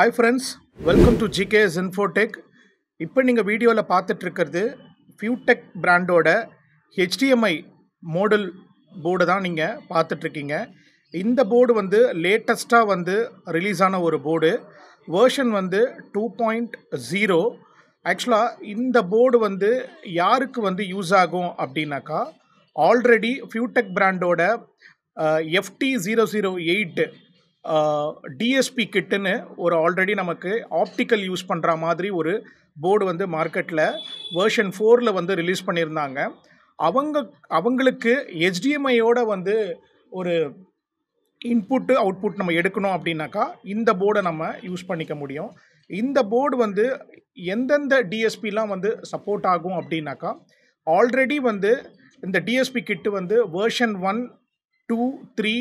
hi friends welcome to GKS Infotech இப்போ நீங்கள் வீடியோவில் பார்த்துட்ருக்கிறது ஃபியூடெக் பிராண்டோட ஹெச்டிஎம்ஐ மாடல் போர்டு தான் நீங்கள் பார்த்துட்ருக்கீங்க இந்த போர்டு வந்து லேட்டஸ்ட்டாக வந்து ரிலீஸ் ஆன ஒரு போர்டு வேர்ஷன் வந்து டூ பாயிண்ட் ஜீரோ ஆக்சுவலாக இந்த போர்டு வந்து யாருக்கு வந்து யூஸ் ஆகும் அப்படின்னாக்கா ஆல்ரெடி ஃபியூடெக் பிராண்டோட FT zero zero eight DSP கிட்டுன்னு ஒரு ஆல்ரெடி நமக்கு ஆப்டிக்கல் யூஸ் பண்ணுற மாதிரி ஒரு போர்டு வந்து மார்க்கெட்டில் வேர்ஷன் ஃபோரில் வந்து ரிலீஸ் பண்ணியிருந்தாங்க அவங்க அவங்களுக்கு ஹெச்டிஎம்ஐயோட வந்து ஒரு இன்புட்டு அவுட்புட் நம்ம எடுக்கணும் அப்படின்னாக்கா இந்த போர்டை நம்ம யூஸ் பண்ணிக்க முடியும் இந்த போர்டு வந்து எந்தெந்த டிஎஸ்பிலாம் வந்து சப்போர்ட் ஆகும் அப்படின்னாக்கா ஆல்ரெடி வந்து இந்த டிஎஸ்பி கிட்டு வந்து வேர்ஷன் ஒன் டூ த்ரீ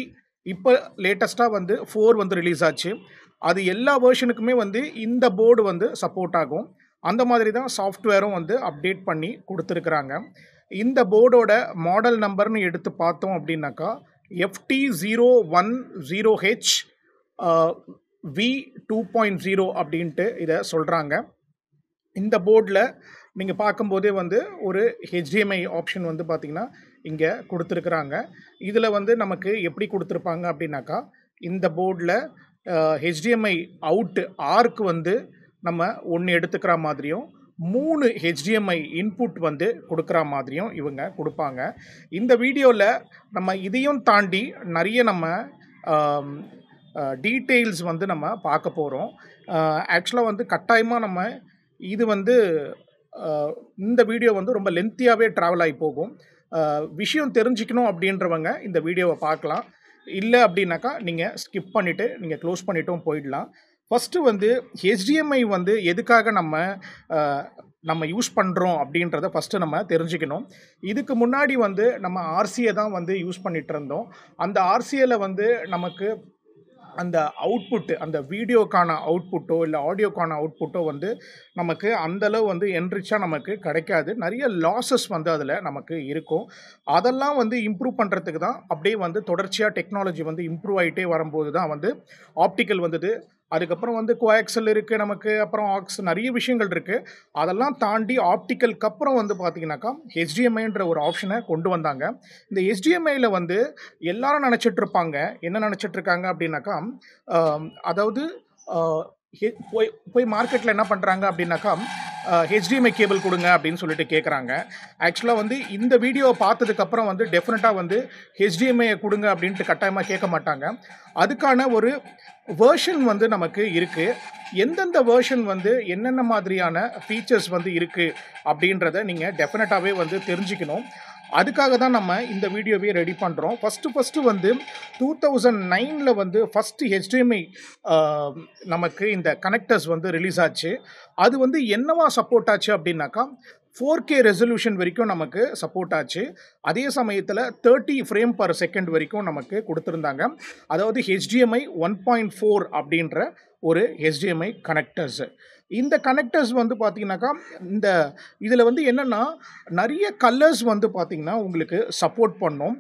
இப்போ லேட்டஸ்ட்டாக வந்து ஃபோர் வந்து ரிலீஸ் ஆச்சு அது எல்லா வேர்ஷனுக்குமே வந்து இந்த போர்டு வந்து சப்போர்ட் ஆகும் அந்த மாதிரி தான் சாஃப்ட்வேரும் வந்து அப்டேட் பண்ணி கொடுத்துருக்குறாங்க இந்த போர்டோட மாடல் நம்பர்னு எடுத்து பார்த்தோம் அப்படின்னாக்கா FT zero one zero H V two point zero அப்படின்ட்டு இதை சொல்கிறாங்க இந்த போர்டில் நீங்கள் பார்க்கும்போதே வந்து ஒரு ஹெச்டிஎம்ஐ ஆப்ஷன் வந்து பார்த்திங்கன்னா இங்கே கொடுத்துருக்குறாங்க இதில் வந்து நமக்கு எப்படி கொடுத்துருப்பாங்க அப்படின்னாக்கா இந்த போர்டில் ஹெச்டிஎம்ஐ அவுட்டு ஆர்க்கு வந்து நம்ம ஒன்று எடுத்துக்கிற மாதிரியும் மூணு ஹெச்டிஎம்ஐ இன்புட் வந்து கொடுக்குற மாதிரியும் இவங்க கொடுப்பாங்க இந்த வீடியோவில் நம்ம இதையும் தாண்டி நிறைய நம்ம டீட்டெயில்ஸ் வந்து நம்ம பார்க்க போகிறோம் ஆக்சுவலாக வந்து கட்டாயமாக நம்ம இது வந்து இந்த வீடியோ வந்து ரொம்ப லென்த்தியாகவே ட்ராவல் ஆகி போகும் விஷயம் தெரிஞ்சுக்கணும் அப்படின்றவங்க இந்த வீடியோவை பார்க்கலாம் இல்லை அப்படின்னாக்கா நீங்கள் ஸ்கிப் பண்ணிவிட்டு நீங்கள் க்ளோஸ் பண்ணிட்டும் போயிடலாம் ஃபஸ்ட்டு வந்து ஹெச்டிஎம்ஐ வந்து எதுக்காக நம்ம நம்ம யூஸ் பண்ணுறோம் அப்படின்றத ஃபஸ்ட்டு நம்ம தெரிஞ்சுக்கணும் இதுக்கு முன்னாடி வந்து நம்ம ஆர்சியை தான் வந்து யூஸ் பண்ணிகிட்டு இருந்தோம் அந்த ஆர்சியில் வந்து நமக்கு அந்த அவுட்புட்டு அந்த வீடியோக்கான அவுட்புட்டோ இல்லை ஆடியோக்கான அவுட்புட்டோ வந்து நமக்கு அந்தளவு வந்து என்ரிச்சாக நமக்கு கிடைக்காது நிறைய லாஸஸ் வந்து அதில் நமக்கு இருக்கும் அதெல்லாம் வந்து இம்ப்ரூவ் பண்ணுறதுக்கு தான் அப்படியே வந்து தொடர்ச்சியாக டெக்னாலஜி வந்து இம்ப்ரூவ் ஆகிட்டே வரும்போது தான் வந்து ஆப்டிக்கல் வந்தது அதுக்கப்புறம் வந்து கோஆக்சல் இருக்குது நமக்கு அப்புறம் ஆக்ஸ் நிறைய விஷயங்கள் இருக்குது அதெல்லாம் தாண்டி ஆப்டிக்கலுக்கு அப்புறம் வந்து பார்த்திங்கனாக்கா ஹெச்டிஎம்ஐன்ற ஒரு ஆப்ஷனை கொண்டு வந்தாங்க இந்த ஹெச்டிஎம்ஐயில் வந்து எல்லாரும் நினச்சிட்ருப்பாங்க என்ன நினச்சிட்ருக்காங்க அப்படின்னாக்கா அதாவது போய் போய் மார்க்கெட்டில் என்ன பண்ணுறாங்க அப்படின்னாக்கா ஹெச்டிஎம்ஐ கேபிள் கொடுங்க அப்படின்னு சொல்லிட்டு கேட்குறாங்க ஆக்சுவலாக வந்து இந்த வீடியோவை பார்த்ததுக்கப்புறம் வந்து டெஃபினட்டாக வந்து ஹெச்டிஎம்ஐயை கொடுங்க அப்படின்ட்டு கட்டாயமாக கேட்க மாட்டாங்க அதுக்கான ஒரு வேர்ஷன் வந்து நமக்கு இருக்குது எந்தெந்த வேர்ஷன் வந்து என்னென்ன மாதிரியான ஃபீச்சர்ஸ் வந்து இருக்குது அப்படின்றத நீங்கள் டெஃபினட்டாகவே வந்து தெரிஞ்சுக்கணும் அதுக்காக தான் நம்ம இந்த வீடியோவே ரெடி பண்ணுறோம் ஃபஸ்ட்டு ஃபஸ்ட்டு வந்து டூ தௌசண்ட் நைனில் வந்து ஃபஸ்ட்டு ஹெச்டிஎம்ஐ நமக்கு இந்த கனெக்டர்ஸ் வந்து ரிலீஸ் ஆச்சு அது வந்து என்னவா சப்போர்ட் ஆச்சு அப்படின்னாக்கா ஃபோர் கே ரெசல்யூஷன் வரைக்கும் நமக்கு சப்போர்ட் ஆச்சு அதே சமயத்தில் தேர்ட்டி ஃப்ரேம் பர் செகண்ட் வரைக்கும் நமக்கு கொடுத்துருந்தாங்க அதாவது ஹெச்டிஎம்ஐ ஒன் பாயிண்ட் ஃபோர் அப்படின்ற ஒரு ஹெச்டிஎம்ஐ கனெக்டர்ஸு இந்த கனெக்டர்ஸ் வந்து பார்த்தீங்கன்னாக்கா இந்த இதில் வந்து என்னென்னா நிறைய கலர்ஸ் வந்து பார்த்திங்கன்னா உங்களுக்கு சப்போர்ட் பண்ணும்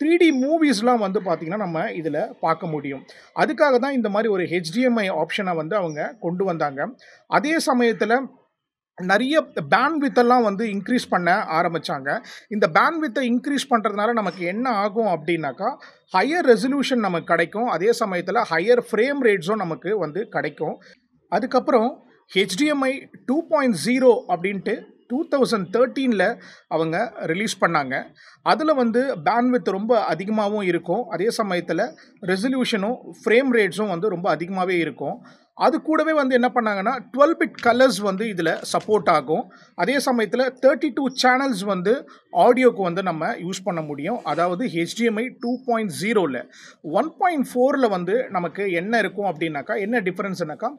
த்ரீ டி மூவிஸ்லாம் வந்து பார்த்திங்கன்னா நம்ம இதில் பார்க்க முடியும் அதுக்காக தான் இந்த மாதிரி ஒரு ஹெச்டிஎம்ஐ ஆப்ஷனை வந்து அவங்க கொண்டு வந்தாங்க அதே சமயத்தில் நிறைய வித்தெல்லாம் வந்து இன்க்ரீஸ் பண்ண ஆரம்பித்தாங்க இந்த வித்தை இன்க்ரீஸ் பண்ணுறதுனால நமக்கு என்ன ஆகும் அப்படின்னாக்கா ஹையர் ரெசல்யூஷன் நமக்கு கிடைக்கும் அதே சமயத்தில் ஹையர் ஃப்ரேம் ரேட்ஸும் நமக்கு வந்து கிடைக்கும் அதுக்கப்புறம் ஹெச்டிஎம்ஐ டூ பாயிண்ட் ஜீரோ அப்படின்ட்டு டூ தௌசண்ட் தேர்ட்டீனில் அவங்க ரிலீஸ் பண்ணாங்க அதில் வந்து பேன்வித் ரொம்ப அதிகமாகவும் இருக்கும் அதே சமயத்தில் ரெசல்யூஷனும் ஃப்ரேம் ரேட்ஸும் வந்து ரொம்ப அதிகமாகவே இருக்கும் அது கூடவே வந்து என்ன பண்ணாங்கன்னா டுவெல் பிட் கலர்ஸ் வந்து இதில் சப்போர்ட் ஆகும் அதே சமயத்தில் தேர்ட்டி டூ சேனல்ஸ் வந்து ஆடியோக்கு வந்து நம்ம யூஸ் பண்ண முடியும் அதாவது ஹெச்டிஎம்ஐ டூ பாயிண்ட் ஜீரோவில் ஒன் பாயிண்ட் ஃபோரில் வந்து நமக்கு என்ன இருக்கும் அப்படின்னாக்கா என்ன டிஃப்ரென்ஸ்னாக்கா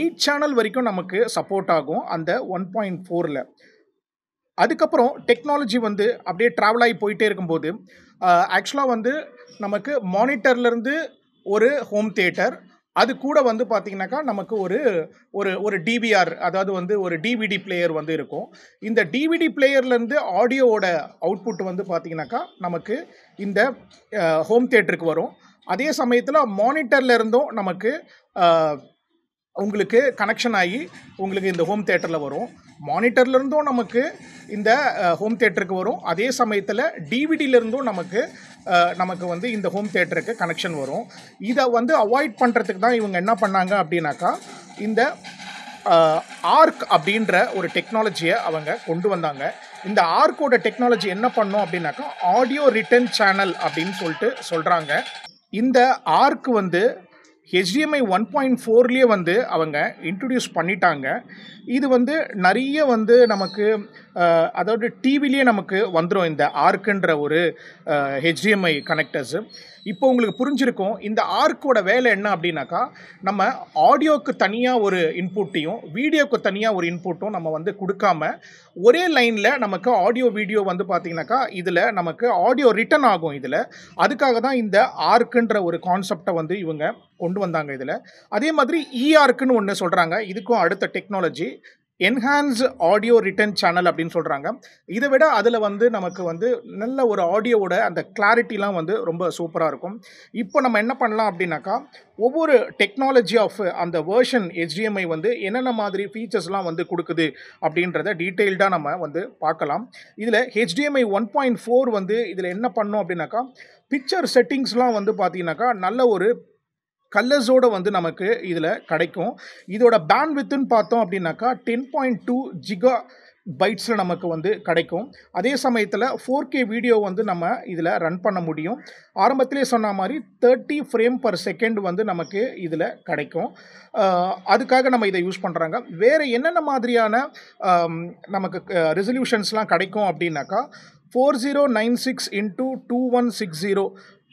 எயிட் சேனல் வரைக்கும் நமக்கு சப்போர்ட் ஆகும் அந்த ஒன் பாயிண்ட் ஃபோரில் அதுக்கப்புறம் டெக்னாலஜி வந்து அப்படியே ட்ராவல் ஆகி போயிட்டே இருக்கும்போது ஆக்சுவலாக வந்து நமக்கு மானிட்டர்லேருந்து ஒரு ஹோம் தேட்டர் அது கூட வந்து பார்த்திங்கனாக்கா நமக்கு ஒரு ஒரு ஒரு டிவிஆர் அதாவது வந்து ஒரு டிவிடி பிளேயர் வந்து இருக்கும் இந்த டிவிடி பிளேயர்லேருந்து ஆடியோவோட அவுட்புட் வந்து பார்த்திங்கனாக்கா நமக்கு இந்த ஹோம் தேட்டருக்கு வரும் அதே சமயத்தில் மானிட்டரில் இருந்தும் நமக்கு உங்களுக்கு கனெக்ஷன் ஆகி உங்களுக்கு இந்த ஹோம் தேட்டரில் வரும் மானிட்டர்லேருந்தும் நமக்கு இந்த ஹோம் தேட்டருக்கு வரும் அதே சமயத்தில் டிவிடியிலேருந்தும் நமக்கு நமக்கு வந்து இந்த ஹோம் தேட்டருக்கு கனெக்ஷன் வரும் இதை வந்து அவாய்ட் பண்ணுறதுக்கு தான் இவங்க என்ன பண்ணாங்க அப்படின்னாக்கா இந்த ஆர்க் அப்படின்ற ஒரு டெக்னாலஜியை அவங்க கொண்டு வந்தாங்க இந்த ஆர்க்கோட டெக்னாலஜி என்ன பண்ணோம் அப்படின்னாக்கா ஆடியோ ரிட்டர்ன் சேனல் அப்படின்னு சொல்லிட்டு சொல்கிறாங்க இந்த ஆர்க் வந்து ஹெச்டிஎம்ஐ ஒன் பாயிண்ட் ஃபோர்லேயே வந்து அவங்க இன்ட்ரடியூஸ் பண்ணிட்டாங்க இது வந்து நிறைய வந்து நமக்கு அதாவது டிவிலேயே நமக்கு வந்துடும் இந்த ஆர்க்குன்ற ஒரு ஹெச்டிஎம்ஐ கனெக்டர்ஸு இப்போ உங்களுக்கு புரிஞ்சிருக்கும் இந்த ஆர்க்கோட வேலை என்ன அப்படின்னாக்கா நம்ம ஆடியோக்கு தனியாக ஒரு இன்புட்டையும் வீடியோக்கு தனியாக ஒரு இன்புட்டும் நம்ம வந்து கொடுக்காம ஒரே லைனில் நமக்கு ஆடியோ வீடியோ வந்து பார்த்திங்கனாக்கா இதில் நமக்கு ஆடியோ ரிட்டன் ஆகும் இதில் அதுக்காக தான் இந்த ஆர்க்குன்ற ஒரு கான்செப்டை வந்து இவங்க கொண்டு வந்தாங்க இதில் அதே மாதிரி இஆர்க்குன்னு e ஒன்று சொல்கிறாங்க இதுக்கும் அடுத்த technology enhance audio return channel அப்படின்னு சொல்கிறாங்க இதை விட அதில் வந்து நமக்கு வந்து நல்ல ஒரு ஆடியோவோட அந்த கிளாரிட்டிலாம் வந்து ரொம்ப சூப்பராக இருக்கும் இப்போ நம்ம என்ன பண்ணலாம் அப்படின்னாக்கா ஒவ்வொரு டெக்னாலஜி ஆஃப் அந்த வேர்ஷன் ஹெச்டிஎம்ஐ வந்து என்னென்ன மாதிரி ஃபீச்சர்ஸ்லாம் வந்து கொடுக்குது அப்படின்றத டீட்டெயில்டாக நம்ம வந்து பார்க்கலாம் இதில் ஹெச்டிஎம்ஐ ஒன் பாயிண்ட் ஃபோர் வந்து இதில் என்ன பண்ணோம் அப்படின்னாக்கா பிக்சர் செட்டிங்ஸ்லாம் வந்து பார்த்தீங்கன்னாக்கா நல்ல ஒரு கல்லர்ஸோடு வந்து நமக்கு இதில் கிடைக்கும் இதோட பேண்ட் வித்துன்னு பார்த்தோம் அப்படின்னாக்கா டென் பாயிண்ட் டூ ஜிகா பைட்ஸில் நமக்கு வந்து கிடைக்கும் அதே சமயத்தில் ஃபோர் கே வீடியோ வந்து நம்ம இதில் ரன் பண்ண முடியும் ஆரம்பத்திலே சொன்ன மாதிரி தேர்ட்டி ஃப்ரேம் பர் செகண்ட் வந்து நமக்கு இதில் கிடைக்கும் அதுக்காக நம்ம இதை யூஸ் பண்ணுறாங்க வேறு என்னென்ன மாதிரியான நமக்கு ரெசல்யூஷன்ஸ்லாம் கிடைக்கும் அப்படின்னாக்கா four zero nine six into two one six zero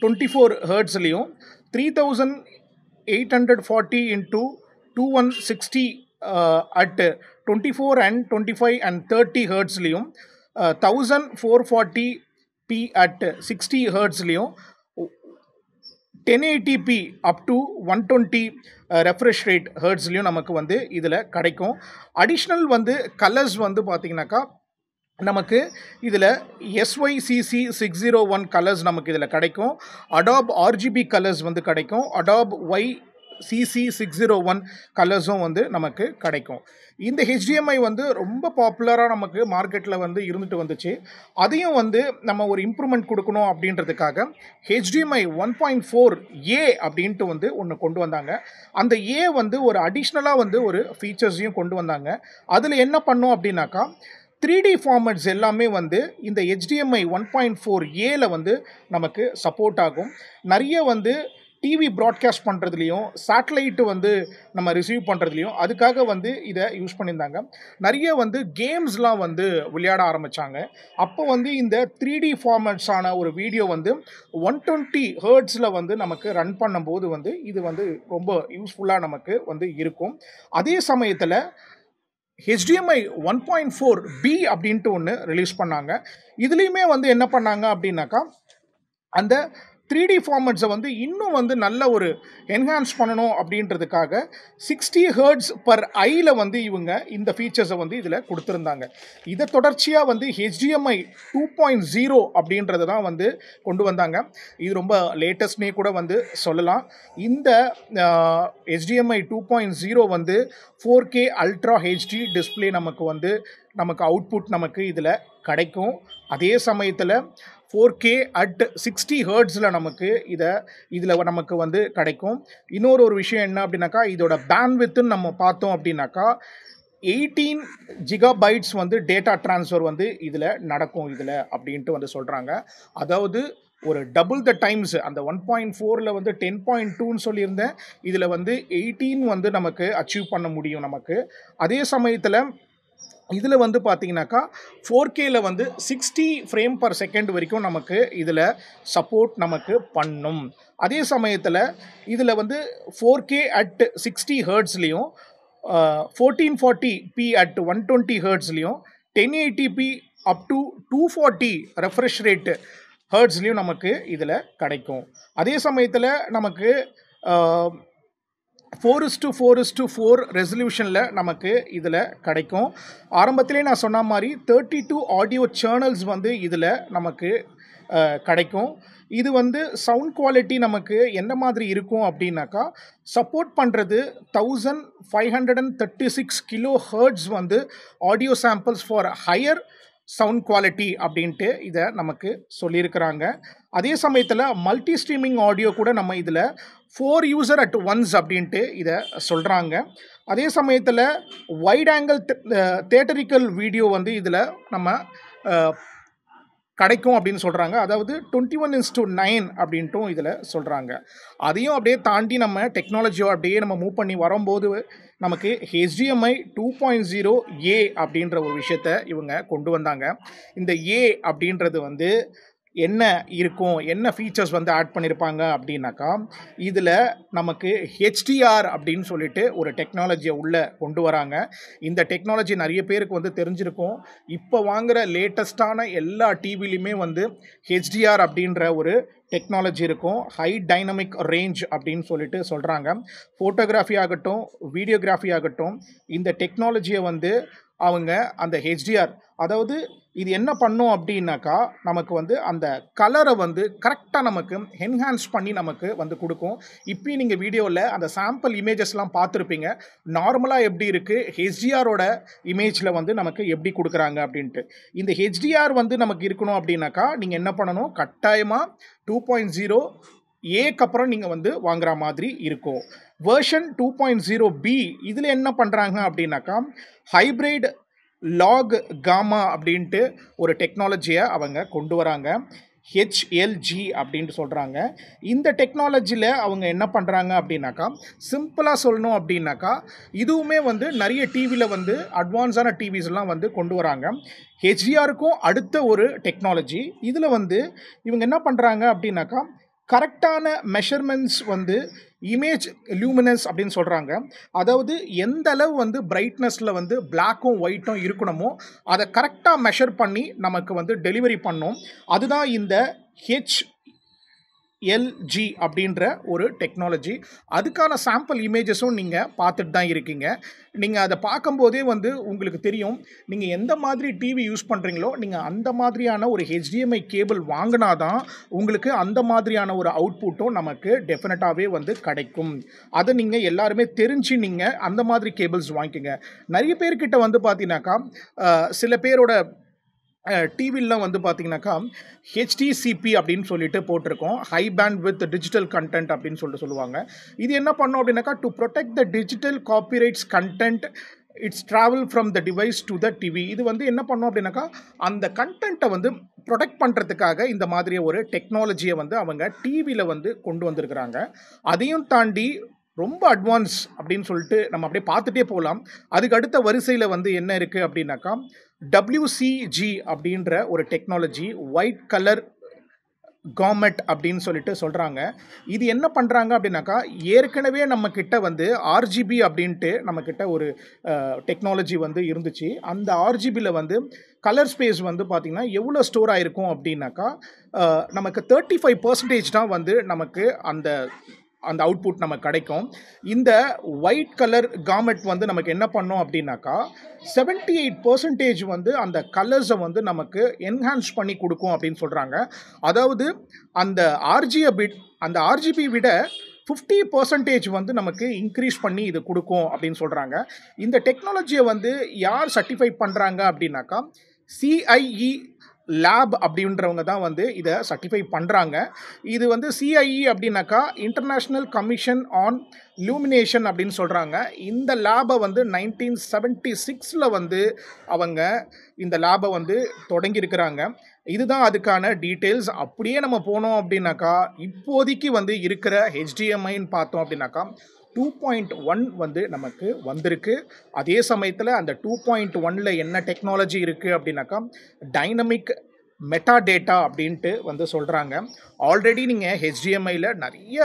twenty four ஹர்ட்ஸ்லேயும் three thousand eight hundred forty two one sixty at 2160 four and twenty five and thirty ஹேர்ட்ஸ்லேயும் thousand four forty p at sixty ஹேர்ட்ஸ்லேயும் ten eighty p up to one twenty refresh rate ஹேர்ட்ஸ்லேயும் நமக்கு வந்து இதில் கிடைக்கும் additional வந்து colours வந்து பார்த்திங்கனாக்கா நமக்கு இதில் sYCC six zero one colours நமக்கு இதில் கிடைக்கும் அடாப் ஆர்ஜிபி கலர்ஸ் வந்து கிடைக்கும் Adobe Y CC six zero one கலர்ஸும் வந்து நமக்கு கிடைக்கும் இந்த ஹெச்டிஎம்ஐ வந்து ரொம்ப பாப்புலராக நமக்கு மார்க்கெட்டில் வந்து இருந்துட்டு வந்துச்சு அதையும் வந்து நம்ம ஒரு இம்ப்ரூவ்மெண்ட் கொடுக்கணும் அப்படின்றதுக்காக HDMI one point four A அப்படின்ட்டு வந்து ஒன்று கொண்டு வந்தாங்க அந்த ஏ வந்து ஒரு அடிஷ்னலாக வந்து ஒரு ஃபீச்சர்ஸையும் கொண்டு வந்தாங்க அதில் என்ன பண்ணோம் அப்படின்னாக்கா த்ரீ டி ஃபார்மேட்ஸ் எல்லாமே வந்து இந்த ஹெச்டிஎம்ஐ ஒன் பாயிண்ட் ஃபோர் ஏல வந்து நமக்கு சப்போர்ட் ஆகும் நிறைய வந்து டிவி ப்ராட்காஸ்ட் பண்ணுறதுலையும் சேட்டலைட்டு வந்து நம்ம ரிசீவ் பண்ணுறதுலையும் அதுக்காக வந்து இதை யூஸ் பண்ணியிருந்தாங்க நிறைய வந்து கேம்ஸ்லாம் வந்து விளையாட ஆரம்பித்தாங்க அப்போ வந்து இந்த த்ரீ டி ஃபார்மேட்ஸான ஒரு வீடியோ வந்து ஒன் டுவெண்ட்டி ஹேர்ட்ஸில் வந்து நமக்கு ரன் பண்ணும்போது வந்து இது வந்து ரொம்ப யூஸ்ஃபுல்லாக நமக்கு வந்து இருக்கும் அதே சமயத்தில் HDMI one point four B அப்படின்ட்டு ஒன்று ரிலீஸ் பண்ணாங்க இதுலேயுமே வந்து என்ன பண்ணாங்க அப்படின்னாக்கா அந்த த்ரீ டி ஃபார்மெட்ஸை வந்து இன்னும் வந்து நல்ல ஒரு என்ஹான்ஸ் பண்ணணும் அப்படின்றதுக்காக சிக்ஸ்டி ஹேர்ட்ஸ் பர் ஐயில் வந்து இவங்க இந்த ஃபீச்சர்ஸை வந்து இதில் கொடுத்துருந்தாங்க இதை தொடர்ச்சியாக வந்து ஹெச்டிஎம்ஐ டூ பாயிண்ட் ஜீரோ அப்படின்றது தான் வந்து கொண்டு வந்தாங்க இது ரொம்ப லேட்டஸ்ட்னே கூட வந்து சொல்லலாம் இந்த ஹெச்டிஎம்ஐ டூ பாயிண்ட் ஜீரோ வந்து four K ultra HD display நமக்கு வந்து நமக்கு அவுட்புட் நமக்கு இதில் கிடைக்கும் அதே சமயத்தில் ஃபோர் கே அட் சிக்ஸ்டி ஹேர்ட்ஸில் நமக்கு இதை இதில் நமக்கு வந்து கிடைக்கும் இன்னொரு ஒரு விஷயம் என்ன அப்படின்னாக்கா இதோட வித்துன்னு நம்ம பார்த்தோம் அப்படின்னாக்கா எயிட்டீன் ஜிகா பைட்ஸ் வந்து டேட்டா ட்ரான்ஸ்ஃபர் வந்து இதில் நடக்கும் இதில் அப்படின்ட்டு வந்து சொல்கிறாங்க அதாவது ஒரு டபுள் த டைம்ஸ் அந்த ஒன் பாயிண்ட் ஃபோரில் வந்து டென் பாயிண்ட் டூன்னு சொல்லியிருந்தேன் இதில் வந்து எயிட்டீன் வந்து நமக்கு அச்சீவ் பண்ண முடியும் நமக்கு அதே சமயத்தில் இதில் வந்து பார்த்தீங்கன்னாக்கா ஃபோர் கேயில் வந்து சிக்ஸ்டி ஃப்ரேம் பர் செகண்ட் வரைக்கும் நமக்கு இதில் சப்போர்ட் நமக்கு பண்ணும் அதே சமயத்தில் இதில் வந்து ஃபோர் கே அட் சிக்ஸ்டி ஹேர்ட்ஸ்லேயும் fourteen forty p at one twenty ஹேர்ட்ஸ்லேயும் ten eighty p up to two forty refresh rate ஹேர்ட்ஸ்லேயும் நமக்கு இதில் கிடைக்கும் அதே சமயத்தில் நமக்கு four is to four is to four ரெசல்யூஷனில் நமக்கு இதில் கிடைக்கும் ஆரம்பத்திலே நான் சொன்ன மாதிரி தேர்ட்டி டூ ஆடியோ சேனல்ஸ் வந்து இதில் நமக்கு கிடைக்கும் இது வந்து சவுண்ட் குவாலிட்டி நமக்கு என்ன மாதிரி இருக்கும் அப்படின்னாக்கா சப்போர்ட் பண்ணுறது thousand five hundred and thirty six kilo hertz வந்து audio samples for higher sound quality அப்படின்ட்டு இதை நமக்கு சொல்லியிருக்கிறாங்க அதே சமயத்தில் மல்டி ஸ்ட்ரீமிங் ஆடியோ கூட நம்ம இதில் ஃபோர் யூசர் அட் ஒன்ஸ் அப்படின்ட்டு இதை சொல்கிறாங்க அதே சமயத்தில் வைட் ஆங்கிள் தேட்டரிக்கல் வீடியோ வந்து இதில் நம்ம கிடைக்கும் அப்படின்னு சொல்கிறாங்க அதாவது twenty one is to nine அப்படின்ட்டும் இதில் சொல்கிறாங்க அதையும் அப்படியே தாண்டி நம்ம டெக்னாலஜியோ அப்படியே நம்ம மூவ் பண்ணி வரும்போது நமக்கு HDMI two point zero A அப்படின்ற ஒரு விஷயத்த இவங்க கொண்டு வந்தாங்க இந்த ஏ அப்படின்றது வந்து என்ன இருக்கும் என்ன ஃபீச்சர்ஸ் வந்து ஆட் பண்ணியிருப்பாங்க அப்படின்னாக்கா இதில் நமக்கு ஹெச்டிஆர் அப்படின்னு சொல்லிட்டு ஒரு டெக்னாலஜியை உள்ளே கொண்டு வராங்க இந்த டெக்னாலஜி நிறைய பேருக்கு வந்து தெரிஞ்சிருக்கும் இப்போ வாங்குகிற லேட்டஸ்ட்டான எல்லா டிவிலையுமே வந்து ஹெச்டிஆர் அப்படின்ற ஒரு டெக்னாலஜி இருக்கும் ஹை டைனமிக் ரேஞ்ச் அப்படின்னு சொல்லிட்டு சொல்கிறாங்க ஃபோட்டோகிராஃபி ஆகட்டும் வீடியோகிராஃபி ஆகட்டும் இந்த டெக்னாலஜியை வந்து அவங்க அந்த ஹெச்டிஆர் அதாவது இது என்ன பண்ணும் அப்படின்னாக்கா நமக்கு வந்து அந்த கலரை வந்து கரெக்டாக நமக்கு என்ஹான்ஸ் பண்ணி நமக்கு வந்து கொடுக்கும் இப்போயும் நீங்கள் வீடியோவில் அந்த சாம்பிள் இமேஜஸ்லாம் பார்த்துருப்பீங்க நார்மலாக எப்படி இருக்குது ஹெச்டிஆரோட இமேஜில் வந்து நமக்கு எப்படி கொடுக்குறாங்க அப்படின்ட்டு இந்த ஹெச்டிஆர் வந்து நமக்கு இருக்கணும் அப்படின்னாக்கா நீங்கள் என்ன பண்ணணும் கட்டாயமாக டூ பாயிண்ட் ஜீரோ ஏக்கு அப்புறம் நீங்கள் வந்து வாங்குகிற மாதிரி இருக்கும் version two point zero B இதில் என்ன பண்ணுறாங்க அப்படின்னாக்கா ஹைப்ரிட் லாக் காமா அப்படின்ட்டு ஒரு டெக்னாலஜியை அவங்க கொண்டு வராங்க ஹெச்எல்ஜி அப்படின்ட்டு சொல்கிறாங்க இந்த டெக்னாலஜியில் அவங்க என்ன பண்ணுறாங்க அப்படின்னாக்கா சிம்பிளாக சொல்லணும் அப்படின்னாக்கா இதுவுமே வந்து நிறைய டிவியில் வந்து அட்வான்ஸான டிவிஸ்லாம் வந்து கொண்டு வராங்க ஹெச்ஜிஆருக்கும் அடுத்த ஒரு டெக்னாலஜி இதில் வந்து இவங்க என்ன பண்ணுறாங்க அப்படின்னாக்கா கரெக்டான மெஷர்மெண்ட்ஸ் வந்து இமேஜ் லியூமினஸ் அப்படின்னு சொல்கிறாங்க அதாவது எந்த அளவு வந்து பிரைட்னஸில் வந்து பிளாக்கும் ஒயிட்டும் இருக்கணுமோ அதை கரெக்டாக மெஷர் பண்ணி நமக்கு வந்து டெலிவரி பண்ணும் அதுதான் இந்த ஹெச் எல்ஜி அப்படின்ற ஒரு டெக்னாலஜி அதுக்கான சாம்பிள் இமேஜஸும் நீங்கள் பார்த்துட்டு தான் இருக்கீங்க நீங்கள் அதை பார்க்கும்போதே வந்து உங்களுக்கு தெரியும் நீங்கள் எந்த மாதிரி டிவி யூஸ் பண்ணுறீங்களோ நீங்கள் அந்த மாதிரியான ஒரு ஹெச்டிஎம்ஐ கேபிள் வாங்கினா தான் உங்களுக்கு அந்த மாதிரியான ஒரு அவுட்புட்டும் நமக்கு டெஃபினட்டாகவே வந்து கிடைக்கும் அதை நீங்கள் எல்லாருமே தெரிஞ்சு நீங்கள் அந்த மாதிரி கேபிள்ஸ் வாங்கிக்கோங்க நிறைய பேர்கிட்ட வந்து பார்த்தீங்கன்னாக்கா சில பேரோட டிவிலாம் வந்து பார்த்தீங்கன்னாக்கா ஹெச்டிசிபி அப்படின்னு சொல்லிட்டு போட்டிருக்கோம் high bandwidth digital content அப்படின்னு சொல்லிட்டு சொல்லுவாங்க இது என்ன பண்ணோம் அப்படின்னாக்கா to protect the digital copyrights content it's travel from the device to the TV இது வந்து என்ன பண்ணும் அப்படின்னாக்கா அந்த கண்டென்ட்டை வந்து ப்ரொடெக்ட் பண்ணுறதுக்காக இந்த மாதிரி ஒரு டெக்னாலஜியை வந்து அவங்க டிவியில் வந்து கொண்டு வந்திருக்கிறாங்க அதையும் தாண்டி ரொம்ப அட்வான்ஸ் அப்படின்னு சொல்லிட்டு நம்ம அப்படியே பார்த்துட்டே போகலாம் அதுக்கு அடுத்த வரிசையில் வந்து என்ன இருக்குது அப்படின்னாக்கா டபிள்யூசிஜி அப்படின்ற ஒரு டெக்னாலஜி ஒயிட் கலர் காமெட் அப்படின்னு சொல்லிட்டு சொல்கிறாங்க இது என்ன பண்ணுறாங்க அப்படின்னாக்கா ஏற்கனவே நம்மக்கிட்ட வந்து ஆர்ஜிபி அப்படின்ட்டு நம்மக்கிட்ட ஒரு டெக்னாலஜி வந்து இருந்துச்சு அந்த ஆர்ஜிபியில் வந்து கலர் ஸ்பேஸ் வந்து பார்த்திங்கன்னா எவ்வளோ ஸ்டோர் ஆகிருக்கும் அப்படின்னாக்கா நமக்கு தேர்ட்டி ஃபைவ் பர்சன்டேஜ் தான் வந்து நமக்கு அந்த அந்த அவுட்புட் நமக்கு கிடைக்கும் இந்த ஒயிட் கலர் காமெட் வந்து நமக்கு என்ன பண்ணோம் அப்படின்னாக்கா செவன்ட்டி எயிட் பர்சன்டேஜ் வந்து அந்த கலர்ஸை வந்து நமக்கு என்ஹான்ஸ் பண்ணி கொடுக்கும் அப்படின்னு சொல்கிறாங்க அதாவது அந்த ஆர்ஜியை பிட் அந்த ஆர்ஜிபி விட ஃபிஃப்டி பர்சன்டேஜ் வந்து நமக்கு இன்க்ரீஸ் பண்ணி இது கொடுக்கும் அப்படின்னு சொல்கிறாங்க இந்த டெக்னாலஜியை வந்து யார் சர்டிஃபை பண்ணுறாங்க அப்படின்னாக்கா சிஐஇ லேப் அப்படின்றவங்க தான் வந்து இதை சர்டிஃபை பண்ணுறாங்க இது வந்து சிஐஇ e அப்படின்னாக்கா இன்டர்நேஷ்னல் கமிஷன் ஆன் லூமினேஷன் அப்படின்னு சொல்கிறாங்க இந்த லேபை வந்து நைன்டீன் செவன்ட்டி சிக்ஸில் வந்து அவங்க இந்த லேபை வந்து தொடங்கியிருக்கிறாங்க இதுதான் அதுக்கான டீட்டெயில்ஸ் அப்படியே நம்ம போனோம் அப்படின்னாக்கா இப்போதைக்கு வந்து இருக்கிற ஹெச்டிஎம்ஐன்னு பார்த்தோம் அப்படின்னாக்கா டூ பாயிண்ட் ஒன் வந்து நமக்கு வந்திருக்கு அதே சமயத்தில் அந்த டூ பாயிண்ட் ஒனில் என்ன டெக்னாலஜி இருக்குது அப்படின்னாக்கா டைனமிக் மெட்டா டேட்டா அப்படின்ட்டு வந்து சொல்கிறாங்க ஆல்ரெடி நீங்கள் ஹெச்டிஎம்ஐயில் நிறைய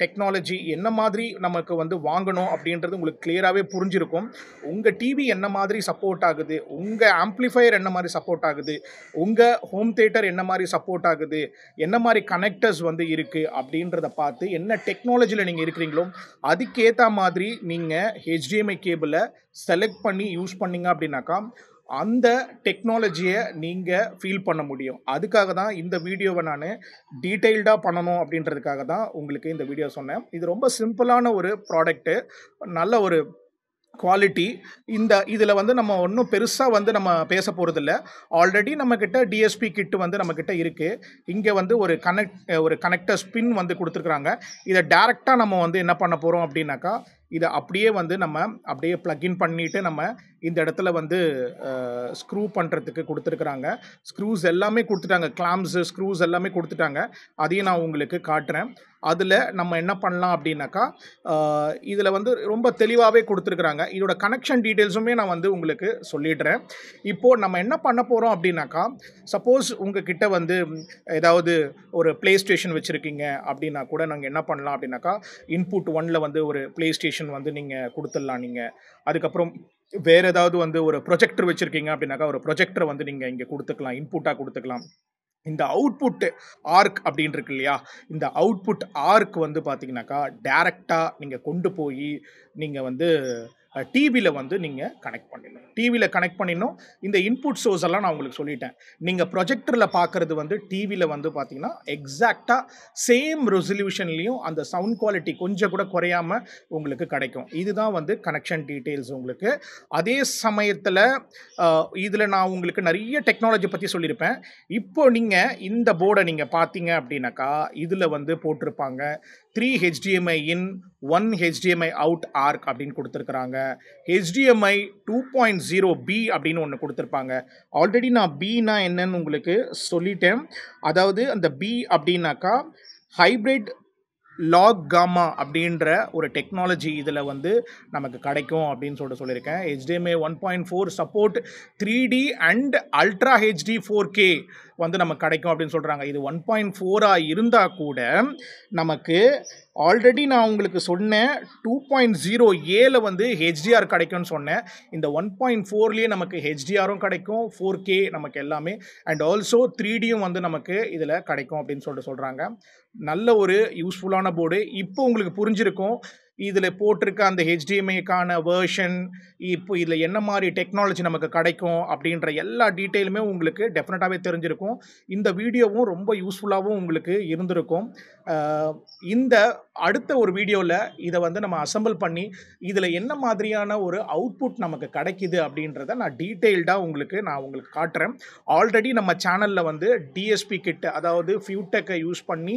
டெக்னாலஜி என்ன மாதிரி நமக்கு வந்து வாங்கணும் அப்படின்றது உங்களுக்கு கிளியராகவே புரிஞ்சிருக்கும் உங்கள் டிவி என்ன மாதிரி சப்போர்ட் ஆகுது உங்கள் ஆம்ப்ளிஃபையர் என்ன மாதிரி சப்போர்ட் ஆகுது உங்கள் ஹோம் தேட்டர் என்ன மாதிரி சப்போர்ட் ஆகுது என்ன மாதிரி கனெக்டர்ஸ் வந்து இருக்குது அப்படின்றத பார்த்து என்ன டெக்னாலஜியில் நீங்கள் இருக்கிறீங்களோ அதுக்கேற்ற மாதிரி நீங்கள் ஹெச்டிஎம்ஐ கேபிளை செலக்ட் பண்ணி யூஸ் பண்ணிங்க அப்படின்னாக்கா அந்த டெக்னாலஜியை நீங்கள் ஃபீல் பண்ண முடியும் அதுக்காக தான் இந்த வீடியோவை நான் டீட்டெயில்டாக பண்ணணும் அப்படின்றதுக்காக தான் உங்களுக்கு இந்த வீடியோ சொன்னேன் இது ரொம்ப சிம்பிளான ஒரு ப்ராடக்ட்டு நல்ல ஒரு குவாலிட்டி இந்த இதில் வந்து நம்ம ஒன்றும் பெருசாக வந்து நம்ம பேச போகிறதில்ல ஆல்ரெடி நம்மக்கிட்ட டிஎஸ்பி கிட்டு வந்து நம்மக்கிட்ட இருக்குது இங்கே வந்து ஒரு கனெக்ட் ஒரு கனெக்டர் ஸ்பின் வந்து கொடுத்துருக்குறாங்க இதை டேரெக்டாக நம்ம வந்து என்ன பண்ண போகிறோம் அப்படின்னாக்கா இதை அப்படியே வந்து நம்ம அப்படியே ப்ளக்இன் பண்ணிவிட்டு நம்ம இந்த இடத்துல வந்து ஸ்க்ரூ பண்ணுறதுக்கு கொடுத்துருக்குறாங்க ஸ்க்ரூஸ் எல்லாமே கொடுத்துட்டாங்க கிளாம்ஸு ஸ்க்ரூஸ் எல்லாமே கொடுத்துட்டாங்க அதையும் நான் உங்களுக்கு காட்டுறேன் அதில் நம்ம என்ன பண்ணலாம் அப்படின்னாக்கா இதில் வந்து ரொம்ப தெளிவாகவே கொடுத்துருக்குறாங்க இதோட கனெக்ஷன் டீட்டெயில்ஸுமே நான் வந்து உங்களுக்கு சொல்லிடுறேன் இப்போது நம்ம என்ன பண்ண போகிறோம் அப்படின்னாக்கா சப்போஸ் உங்ககிட்ட வந்து ஏதாவது ஒரு ப்ளே ஸ்டேஷன் வச்சுருக்கீங்க அப்படின்னா கூட நாங்கள் என்ன பண்ணலாம் அப்படின்னாக்கா இன்புட் ஒனில் வந்து ஒரு ப்ளே ஸ்டேஷன் வந்து நீங்கள் கொடுத்துடலாம் நீங்கள் அதுக்கப்புறம் வேறு ஏதாவது வந்து ஒரு ப்ரொஜெக்டர் வச்சுருக்கீங்க அப்படின்னாக்கா ஒரு ப்ரொஜெக்டர் வந்து நீங்கள் இங்கே கொடுத்துக்கலாம் இன்புட்டாக கொடுத்துக்கலாம் இந்த அவுட்புட் ஆர்க் அப்படின்னு இருக்கு இல்லையா இந்த அவுட்புட் ஆர்க் வந்து பார்த்தீங்கன்னாக்கா டேரெக்டாக நீங்கள் கொண்டு போய் நீங்கள் வந்து டிவியில் வந்து நீங்கள் கனெக்ட் பண்ணிடணும் டிவியில் கனெக்ட் பண்ணிடணும் இந்த இன்புட் சோர்ஸ் எல்லாம் நான் உங்களுக்கு சொல்லிட்டேன் நீங்கள் ப்ரொஜெக்டரில் பார்க்குறது வந்து டிவியில் வந்து பார்த்தீங்கன்னா எக்ஸாக்டாக சேம் ரெசல்யூஷன்லேயும் அந்த சவுண்ட் குவாலிட்டி கொஞ்சம் கூட குறையாமல் உங்களுக்கு கிடைக்கும் இதுதான் வந்து கனெக்ஷன் டீட்டெயில்ஸ் உங்களுக்கு அதே சமயத்தில் இதில் நான் உங்களுக்கு நிறைய டெக்னாலஜி பற்றி சொல்லியிருப்பேன் இப்போ நீங்கள் இந்த போர்டை நீங்கள் பார்த்தீங்க அப்படின்னாக்கா இதில் வந்து போட்டிருப்பாங்க three HDMI in one HDMI out ARC அப்படின்னு கொடுத்துருக்குறாங்க HDMI two point zero B அப்படின்னு ஒன்று கொடுத்துருப்பாங்க ஆல்ரெடி நான் பீனா என்னன்னு உங்களுக்கு சொல்லிட்டேன் அதாவது அந்த பி அப்படின்னாக்கா ஹைப்ரிட் லாக் காமா அப்படின்ற ஒரு டெக்னாலஜி இதில் வந்து நமக்கு கிடைக்கும் அப்படின்னு சொல்லிட்டு சொல்லியிருக்கேன் HDMI one point four support three D and ultra HD four K வந்து நமக்கு கிடைக்கும் அப்படின்னு சொல்கிறாங்க இது ஒன் பாயிண்ட் ஃபோராக இருந்தால் கூட நமக்கு ஆல்ரெடி நான் உங்களுக்கு சொன்னேன் டூ பாயிண்ட் ஜீரோ ஏல வந்து ஹெச்டிஆர் கிடைக்கும்னு சொன்னேன் இந்த ஒன் பாயிண்ட் ஃபோர்லேயே நமக்கு ஹெச்டிஆரும் கிடைக்கும் ஃபோர் கே நமக்கு எல்லாமே அண்ட் ஆல்சோ த்ரீ டியும் வந்து நமக்கு இதில் கிடைக்கும் அப்படின்னு சொல்லிட்டு சொல்கிறாங்க நல்ல ஒரு யூஸ்ஃபுல்லான போர்டு இப்போ உங்களுக்கு புரிஞ்சிருக்கும் இதில் போட்டிருக்க அந்த ஹெச்டிஎம்ஐக்கான வேர்ஷன் இப்போ இதில் என்ன மாதிரி டெக்னாலஜி நமக்கு கிடைக்கும் அப்படின்ற எல்லா டீட்டெயிலுமே உங்களுக்கு டெஃபினட்டாகவே தெரிஞ்சிருக்கும் இந்த வீடியோவும் ரொம்ப யூஸ்ஃபுல்லாகவும் உங்களுக்கு இருந்திருக்கும் இந்த அடுத்த ஒரு வீடியோவில் இதை வந்து நம்ம அசம்பிள் பண்ணி இதில் என்ன மாதிரியான ஒரு அவுட்புட் நமக்கு கிடைக்கிது அப்படின்றத நான் டீட்டெயில்டாக உங்களுக்கு நான் உங்களுக்கு காட்டுறேன் ஆல்ரெடி நம்ம சேனலில் வந்து டிஎஸ்பி கிட்ட அதாவது ஃபியூடெக்கை யூஸ் பண்ணி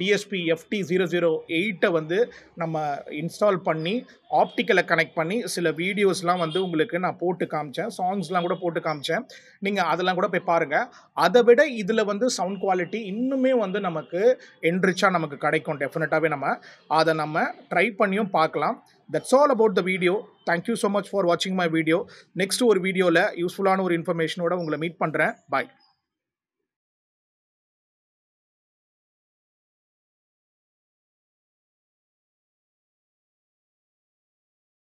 டிஎஸ்பி எஃப்டி ஜீரோ ஜீரோ எயிட்டை வந்து நம்ம இன்ஸ்டால் பண்ணி ஆப்டிக்கலை கனெக்ட் பண்ணி சில வீடியோஸ்லாம் வந்து உங்களுக்கு நான் போட்டு காமிச்சேன் சாங்ஸ்லாம் கூட போட்டு காமிச்சேன் நீங்கள் அதெல்லாம் கூட போய் பாருங்கள் அதை விட இதில் வந்து சவுண்ட் குவாலிட்டி இன்னுமே வந்து நமக்கு என்ரிச்சாக நமக்கு கிடைக்கும் டெஃபினட்டாகவே நம்ம அதை நம்ம ட்ரை பண்ணியும் பார்க்கலாம் that's all about the video thank you so much for வாட்சிங் மை வீடியோ நெக்ஸ்ட் ஒரு வீடியோவில் யூஸ்ஃபுல்லான ஒரு இன்ஃபர்மேஷனோட உங்களை மீட் பண்ணுறேன் பாய்